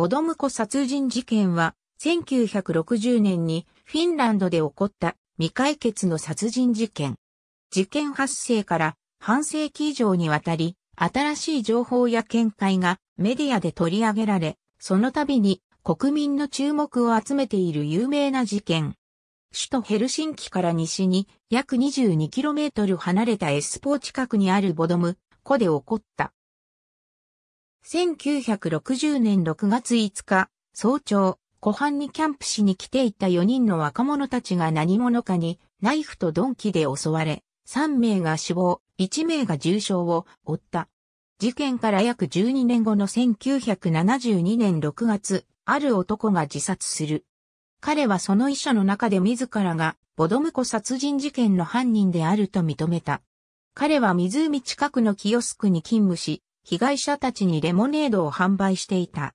ボドムコ殺人事件は、1960年にフィンランドで起こった未解決の殺人事件。事件発生から半世紀以上にわたり、新しい情報や見解がメディアで取り上げられ、その度に国民の注目を集めている有名な事件。首都ヘルシンキから西に約 22km 離れたエスポー近くにあるボドム、湖で起こった1960年6月5日、早朝、湖畔にキャンプしに来ていた4人の若者たちが何者かにナイフと鈍器で襲われ、3名が死亡、1名が重傷を負った。事件から約12年後の1972年6月、ある男が自殺する。彼はその遺書の中で自らがボドムコ殺人事件の犯人であると認めた。彼は湖近くのキオスクに勤務し、被害者たちにレモネードを販売していた。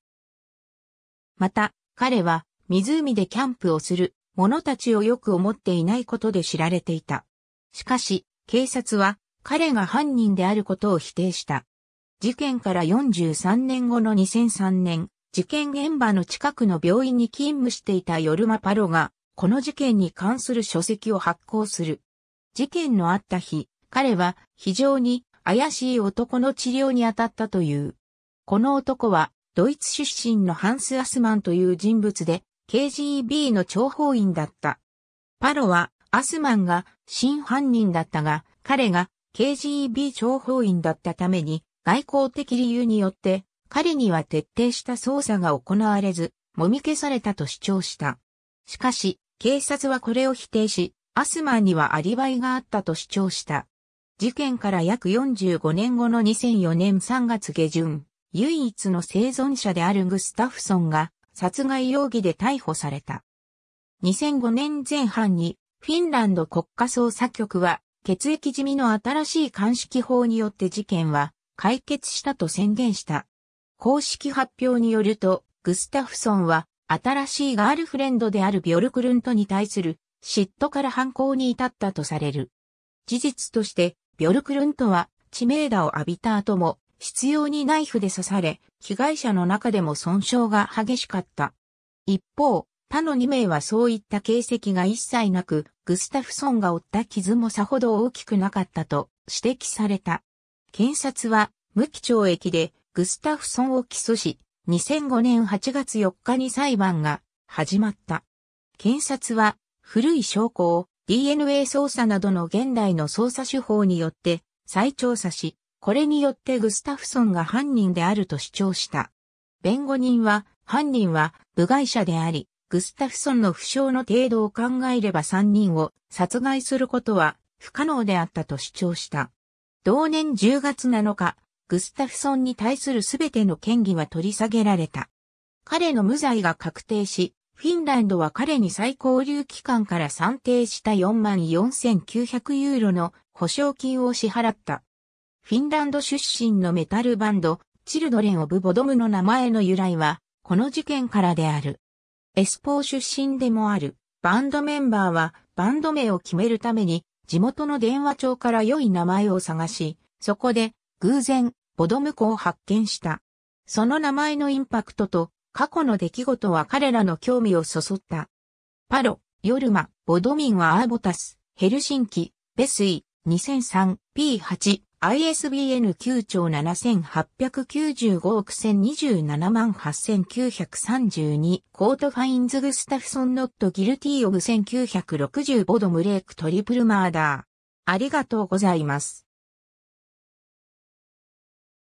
また、彼は湖でキャンプをする者たちをよく思っていないことで知られていた。しかし、警察は彼が犯人であることを否定した。事件から43年後の2003年、事件現場の近くの病院に勤務していたヨルマ・パロが、この事件に関する書籍を発行する。事件のあった日、彼は非常に怪しい男の治療に当たったという。この男は、ドイツ出身のハンス・アスマンという人物で、KGB の諜報員だった。パロは、アスマンが真犯人だったが、彼が KGB 諜報員だったために、外交的理由によって、彼には徹底した捜査が行われず、もみ消されたと主張した。しかし、警察はこれを否定し、アスマンにはアリバイがあったと主張した。事件から約45年後の2004年3月下旬、唯一の生存者であるグスタフソンが殺害容疑で逮捕された。2005年前半にフィンランド国家捜査局は血液地味の新しい鑑識法によって事件は解決したと宣言した。公式発表によると、グスタフソンは新しいガールフレンドであるビョルクルントに対する嫉妬から犯行に至ったとされる。事実としてビョルクルントは知名度を浴びた後も執拗にナイフで刺され、被害者の中でも損傷が激しかった。一方、他の2名はそういった形跡が一切なく、グスタフソンが負った傷もさほど大きくなかったと指摘された。検察は無期懲役でグスタフソンを起訴し、2005年8月4日に裁判が始まった。検察は古い証拠を DNA 捜査などの現代の捜査手法によって再調査し、これによってグスタフソンが犯人であると主張した。弁護人は、犯人は部外者であり、グスタフソンの負傷の程度を考えれば3人を殺害することは不可能であったと主張した。同年10月7日、グスタフソンに対するすべての権疑は取り下げられた。彼の無罪が確定し、フィンランドは彼に最高流機関から算定した44,900ユーロの保証金を支払った。フィンランド出身のメタルバンド、チルドレン・オブ・ボドムの名前の由来は、この事件からである。エスポー出身でもある、バンドメンバーは、バンド名を決めるために、地元の電話帳から良い名前を探し、そこで、偶然、ボドム湖を発見した。その名前のインパクトと、過去の出来事は彼らの興味をそそった。パロ、ヨルマ、ボドミンはアーボタス、ヘルシンキ、ベスイ、2003、P8、ISBN 9兆7895億1027万8932コートファインズグスタフソンノットギルティオブ1965ドムレイクトリプルマーダー。ありがとうございます。